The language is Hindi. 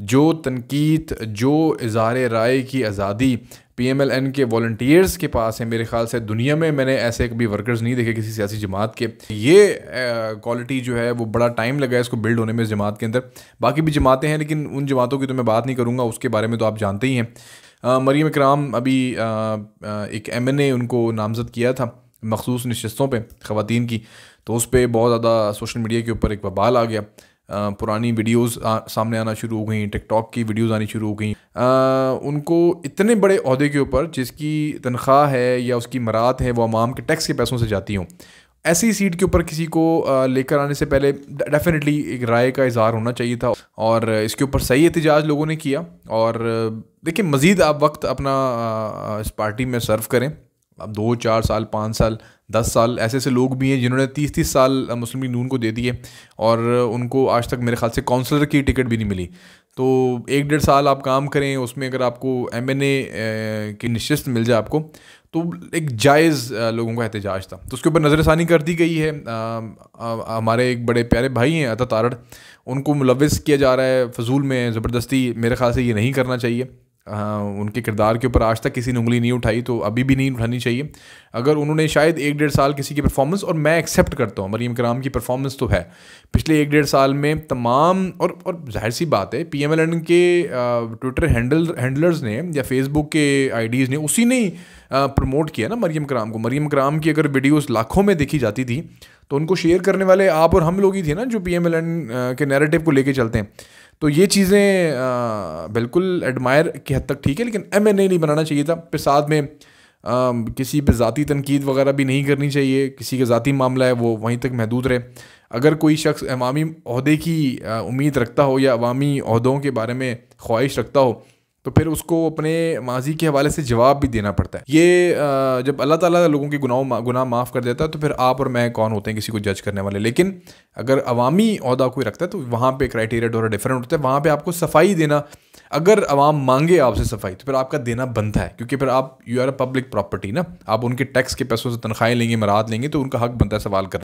जो तनकीद जो इज़हार राय की आज़ादी पी एम एल एन के वॉल्टियर्स के पास है मेरे ख्याल से दुनिया में मैंने ऐसे कभी वर्कर्स नहीं देखे किसी सियासी जमात के ये क्वालिटी जो है वो बड़ा टाइम लगा है इसको बिल्ड होने में इस जमात के अंदर बाकी भी जमातें हैं लेकिन उन जमातों की तो मैं बात नहीं करूँगा उसके बारे में तो आप जानते ही हैं मरीम इक्राम अभी आ, आ, एक एम एन ए उनको नामजद किया था मखसूस नशस्तों पर ख़वान की तो उस पर बहुत ज़्यादा सोशल मीडिया के ऊपर एक बबाल आ गया पुरानी वीडियोस सामने आना शुरू हो गई टिकटॉक की वीडियोस आनी शुरू हो गई उनको इतने बड़े अहदे के ऊपर जिसकी तनख्वाह है या उसकी मरात है वो आवाम के टैक्स के पैसों से जाती हों ऐसी सीट के ऊपर किसी को लेकर आने से पहले डेफिनेटली एक राय का इजहार होना चाहिए था और इसके ऊपर सही एहतजाज लोगों ने किया और देखिए मज़ीद आप वक्त अपना इस पार्टी में सर्व करें अब दो चार साल पाँच साल दस साल ऐसे ऐसे लोग भी हैं जिन्होंने तीस तीस साल मुस्लिम नून को दे दिए और उनको आज तक मेरे ख्याल से काउंसलर की टिकट भी नहीं मिली तो एक डेढ़ साल आप काम करें उसमें अगर आपको एम एन ए की निश्चित मिल जाए आपको तो एक जायज़ लोगों का एहतजाज था तो उसके ऊपर नज़रसानी कर दी गई है हमारे एक बड़े प्यारे भाई हैं अता तारड़ उनको मुलविस किया जा रहा है फजूल में ज़बरदस्ती मेरे ख्याल से ये नहीं करना चाहिए हाँ, उनके किरदार के ऊपर आज तक किसी ने उंगली नहीं उठाई तो अभी भी नहीं उठानी चाहिए अगर उन्होंने शायद एक डेढ़ साल किसी की परफॉर्मेंस और मैं एक्सेप्ट करता हूँ मरीम कराम की परफॉर्मेंस तो है पिछले एक डेढ़ साल में तमाम और और जाहिर सी बात है पी एम एल एन के ट्विटर हैंडल हैंडलर्स ने या फेसबुक के आईडीज़ ने उसी ने प्रमोट किया ना मरीम कराम को मरीम कराम की अगर वीडियोस लाखों में देखी जाती थी तो उनको शेयर करने वाले आप और हम लोग ही थे ना जो पी एम एल एन के नैरेटिव को लेके चलते हैं तो ये चीज़ें बिल्कुल एडमायर की हद तक ठीक है लेकिन एम एन ए नहीं बनाना चाहिए था फिर साथ में आ, किसी पे ज़ाती तनकीद वगैरह भी नहीं करनी चाहिए किसी का ज़ाती मामला है वो वहीं तक महदूद रहे अगर कोई शख्स अवामी अहदे की उम्मीद रखता हो या अवामी अहदों के बारे में ख्वाहिश रखता हो तो फिर उसको अपने माजी के हवाले से जवाब भी देना पड़ता है ये जब अल्लाह ताला लोगों के गुनाह गुनाह माफ़ कर देता है तो फिर आप और मैं कौन होते हैं किसी को जज करने वाले लेकिन अगर अवामी अहदा कोई रखता है तो वहाँ पे क्राइटेरिया थोड़ा डिफरेंट होता है वहाँ पे आपको सफाई देना अगर आवाम मांगे आपसे सफाई तो फिर आपका देना बनता है क्योंकि फिर आप you are a public property ना आप उनके टैक्स के पैसों से तनख्वाहें लेंगे मराहत लेंगे तो उनका हक बनता है सवाल करना